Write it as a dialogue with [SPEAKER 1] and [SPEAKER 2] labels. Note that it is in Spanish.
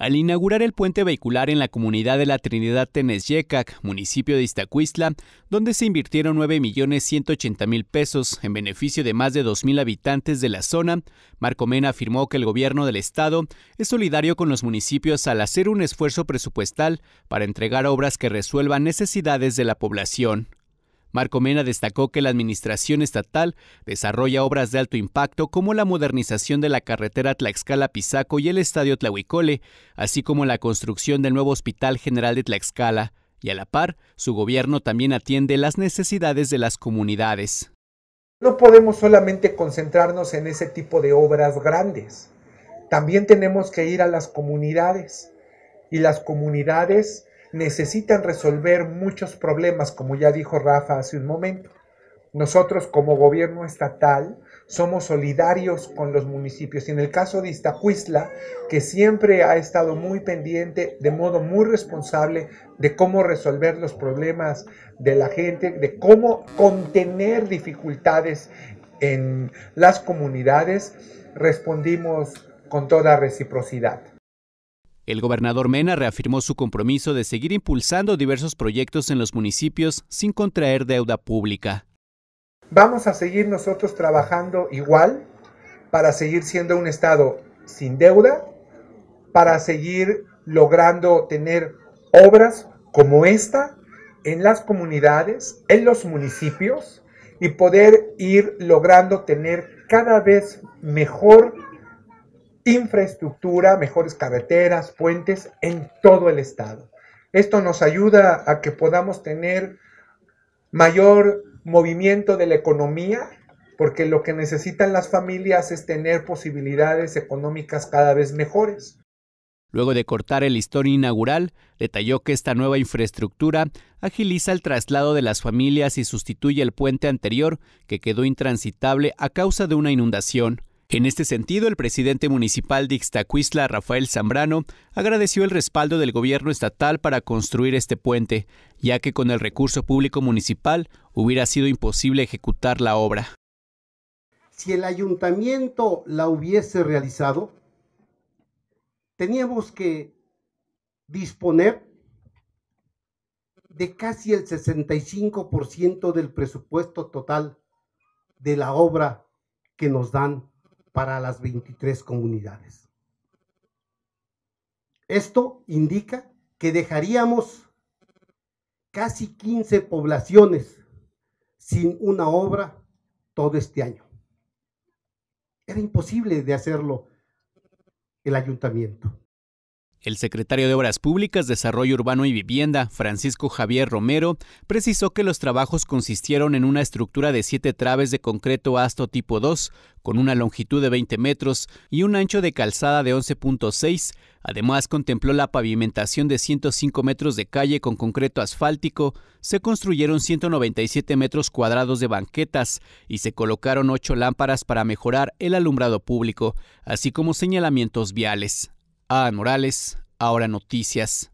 [SPEAKER 1] Al inaugurar el puente vehicular en la comunidad de la Trinidad Tenesyecac, municipio de Iztacuistla, donde se invirtieron millones mil pesos en beneficio de más de 2.000 habitantes de la zona, Marco afirmó que el gobierno del estado es solidario con los municipios al hacer un esfuerzo presupuestal para entregar obras que resuelvan necesidades de la población. Marco Mena destacó que la administración estatal desarrolla obras de alto impacto como la modernización de la carretera Tlaxcala-Pizaco y el estadio Tlahuicole, así como la construcción del nuevo Hospital General de Tlaxcala, y a la par, su gobierno también atiende las necesidades de las comunidades.
[SPEAKER 2] No podemos solamente concentrarnos en ese tipo de obras grandes. También tenemos que ir a las comunidades. Y las comunidades necesitan resolver muchos problemas, como ya dijo Rafa hace un momento. Nosotros como gobierno estatal somos solidarios con los municipios y en el caso de Iztacuistla, que siempre ha estado muy pendiente de modo muy responsable de cómo resolver los problemas de la gente, de cómo contener dificultades en las comunidades, respondimos con toda reciprocidad.
[SPEAKER 1] El gobernador Mena reafirmó su compromiso de seguir impulsando diversos proyectos en los municipios sin contraer deuda pública.
[SPEAKER 2] Vamos a seguir nosotros trabajando igual para seguir siendo un Estado sin deuda, para seguir logrando tener obras como esta en las comunidades, en los municipios y poder ir logrando tener cada vez mejor infraestructura, mejores carreteras, puentes en todo el estado. Esto nos ayuda a que podamos tener mayor movimiento de la economía, porque lo que necesitan las familias es tener posibilidades económicas cada vez mejores.
[SPEAKER 1] Luego de cortar el listón inaugural, detalló que esta nueva infraestructura agiliza el traslado de las familias y sustituye el puente anterior que quedó intransitable a causa de una inundación. En este sentido, el presidente municipal de Ixtacuistla, Rafael Zambrano, agradeció el respaldo del gobierno estatal para construir este puente, ya que con el recurso público municipal hubiera sido imposible ejecutar la obra.
[SPEAKER 3] Si el ayuntamiento la hubiese realizado, teníamos que disponer de casi el 65% del presupuesto total de la obra que nos dan para las 23 comunidades. Esto indica que dejaríamos casi 15 poblaciones sin una obra todo este año. Era imposible de hacerlo el ayuntamiento.
[SPEAKER 1] El secretario de Obras Públicas, Desarrollo Urbano y Vivienda, Francisco Javier Romero, precisó que los trabajos consistieron en una estructura de siete traves de concreto asto tipo 2, con una longitud de 20 metros y un ancho de calzada de 11.6. Además, contempló la pavimentación de 105 metros de calle con concreto asfáltico, se construyeron 197 metros cuadrados de banquetas y se colocaron ocho lámparas para mejorar el alumbrado público, así como señalamientos viales. A Morales, Ahora Noticias,